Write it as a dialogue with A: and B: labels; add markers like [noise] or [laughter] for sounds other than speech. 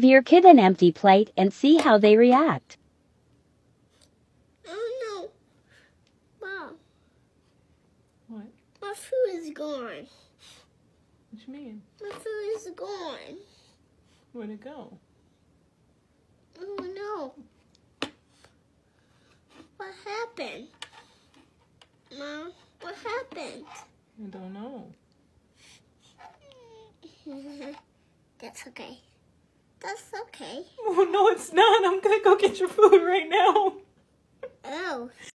A: Give your kid an empty plate and see how they react.
B: Oh no. Mom. What? My food is gone. What you mean? My food is gone. Where'd it go? Oh no.
C: What happened? Mom, what happened?
D: I don't know.
C: [laughs] That's okay.
E: That's okay. Oh, [laughs] no, it's not. I'm going to go get your food right now. Oh.